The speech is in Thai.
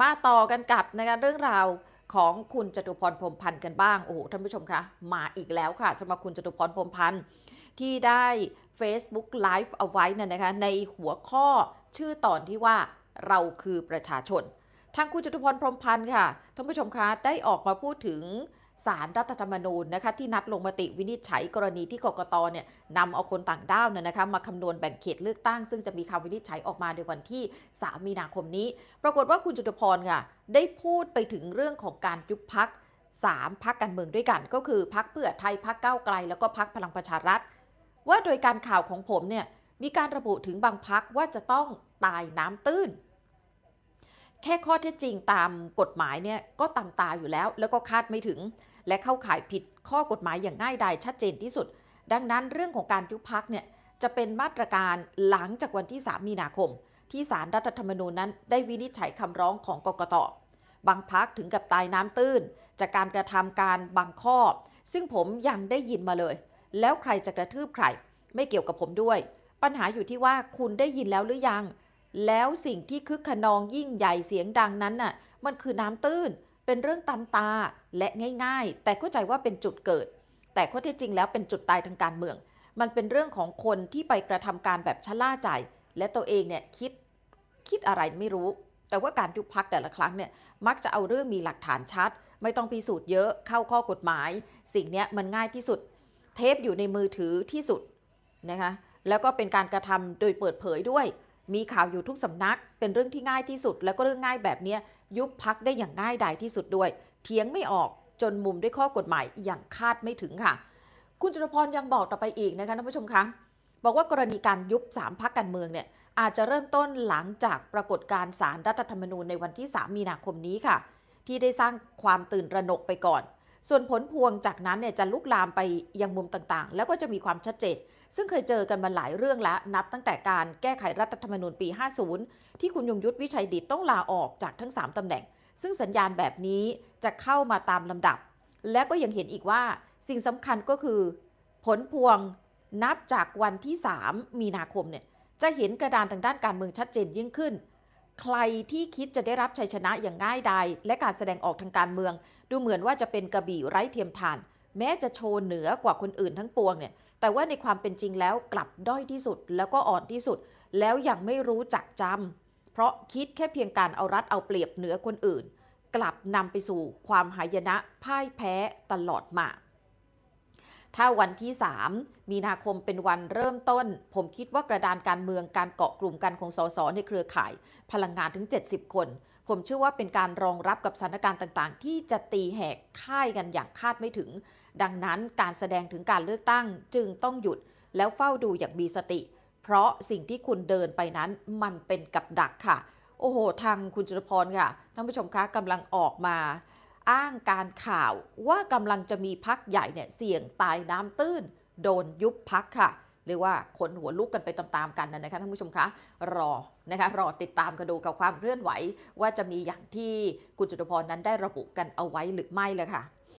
มาต่อกันกับนะคะเรื่องราว ของคุณจตุพรพรมพันธ์กันบ้างโอ้โหท่านผู้ชมคะมาอีกแล้วค่ะสำหรับคุณจตุพรพรมพันธ์ที่ได้ Facebook Live เอาไว้น่นะคะ ในหัวข้อชื่อตอนที่ว่าเราคือประชาชนทางคุณจตุพรพรมพันธ์ค่ะ ท่านผู้ชมคะได้ออกมาพูดถึงสารรัฐธรรมนูญนะคะที่นัดลงมติวินิจฉัยกรณีที่กกตเนี่ยนำเอาคนต่างด้าวเนี่ยนะคะมาคำนวณแบ่งเขตเลือกตั้ง ซึ่งจะมีคำวินิจฉัยออกมาในวันที่ 3 มีนาคมนี้ ปรากฏว่าคุณจุตุพรค่ะได้พูดไปถึงเรื่องของการยุบพัก3พักการเมืองด้วยกัน ก็คือพักเพื่อไทยพักก้าวไกลแล้วก็พักพลังประชารัฐ ว่าโดยการข่าวของผมเนี่ยมีการระบุถึงบางพักว่าจะต้องตายน้ำตื้นแค่ข้อเท็จจริงตามกฎหมายเนี่ยก็ตามตาอยู่แล้วแล้วก็คาดไม่ถึง และเข้าข่ายผิดข้อกฎหมายอย่างง่ายดายชัดเจนที่สุด ดังนั้นเรื่องของการยุบพักเนี่ยจะเป็นมาตรการหลังจากวันที่ 3 มีนาคม ที่สารรัฐธรรมนูญนั้นได้วินิจฉัยคำร้องของกกตบางพักถึงกับตายน้ำตื้น จากการกระทำการบังข้อ ซึ่งผมยังได้ยินมาเลย แล้วใครจะกระทืบใครไม่เกี่ยวกับผมด้วย ปัญหาอยู่ที่ว่าคุณได้ยินแล้วหรือยังแล้วสิ่งที่คึกขนองยิ่งใหญ่เสียงดังนั้นน่ะมันคือน้ำตื้นเป็นเรื่องตำตาและง่าย ๆ แต่เข้าใจว่าเป็นจุดเกิด แต่ข้อเท็จจริงแล้วเป็นจุดตายทางการเมือง มันเป็นเรื่องของคนที่ไปกระทำการแบบชะล่าใจ และตัวเองเนี่ยคิดคิดอะไรไม่รู้ แต่ว่าการยุบพักแต่ละครั้งเนี่ยมักจะเอาเรื่องมีหลักฐานชัด ไม่ต้องพิสูจน์เยอะเข้าข้อกฎหมาย สิ่งนี้มันง่ายที่สุดเทปอยู่ในมือถือที่สุดนะคะแล้วก็เป็นการกระทำโดยเปิดเผยด้วยมีข่าวอยู่ทุกสำนัก เป็นเรื่องที่ง่ายที่สุดแล้วก็เรื่องง่ายแบบนี้ยุบพักได้อย่างง่ายดายที่สุดด้วยเถียงไม่ออกจนมุมด้วยข้อกฎหมายอย่างคาดไม่ถึงค่ะ คุณจุลพรยังบอกต่อไปอีกนะคะท่านผู้ชมคะบอกว่ากรณีการยุบ3พักการเมืองเนี่ยอาจจะเริ่มต้นหลังจากปรากฏการสารรัฐธรรมนูญในวันที่ 3 มีนาคมนี้ค่ะ ที่ได้สร้างความตื่นระหนกไปก่อนส่วนผลพวงจากนั้นเนี่ยจะลุกลามไปยังมุมต่างๆ แล้วก็จะมีความชัดเจน ซึ่งเคยเจอกันมาหลายเรื่องแล้วนับตั้งแต่การแก้ไขรัฐธรรมนูญปี 50 ที่คุณยงยุทธวิชัยดิตต้องลาออกจากทั้ง 3ตำแหน่ง ซึ่งสัญญาณแบบนี้จะเข้ามาตามลำดับ และก็ยังเห็นอีกว่าสิ่งสำคัญก็คือ ผลพวงนับจากวันที่ 3 มีนาคมเนี่ยจะเห็นกระดานทางด้านการเมืองชัดเจนยิ่งขึ้นใครที่คิดจะได้รับชัยชนะอย่างง่ายดายและการแสดงออกทางการเมือง ดูเหมือนว่าจะเป็นกระบี่ไร้เทียมทานแม้จะโชว์เหนือกว่าคนอื่นทั้งปวงเนี่ย แต่ว่าในความเป็นจริงแล้วกลับด้อยที่สุดแล้วก็อ่อนที่สุด แล้วยังไม่รู้จักจำเพราะคิดแค่เพียงการเอารัดเอาเปรียบเหนือคนอื่น กลับนำไปสู่ ความหายนะพ่ายแพ้ตลอดมาถ้าวันที่ 3 มีนาคมเป็นวันเริ่มต้น ผมคิดว่ากระดานการเมืองการเกาะกลุ่มกันของสสในเครือข่าย พลังงานถึง 70 คน ผมเชื่อว่าเป็นการรองรับกับสถานการณ์ต่างๆ ที่จะตีแหกค่ายกันอย่างคาดไม่ถึง ดังนั้นการแสดงถึงการเลือกตั้งจึงต้องหยุดแล้วเฝ้าดูอย่างมีสติ เพราะสิ่งที่คุณเดินไปนั้นมันเป็นกับดักค่ะ โอ้โห ทางคุณจุลพรค่ะท่านผู้ชมคะกำลังออกมาอ้างการข่าวว่ากำลังจะมีพักใหญ่เนี่ยเสี่ยงตายน้ำตื้น โดนยุบพักค่ะเรียกว่าคนหัวลุกกันไปตามๆกันนะคะท่านผู้ชมคะ รอนะคะ รอติดตามกันดูกับความเคลื่อนไหว ว่าจะมีอย่างที่คุณจุพรนั้นได้ระบุกันเอาไว้หรือไม่เลยค่ะ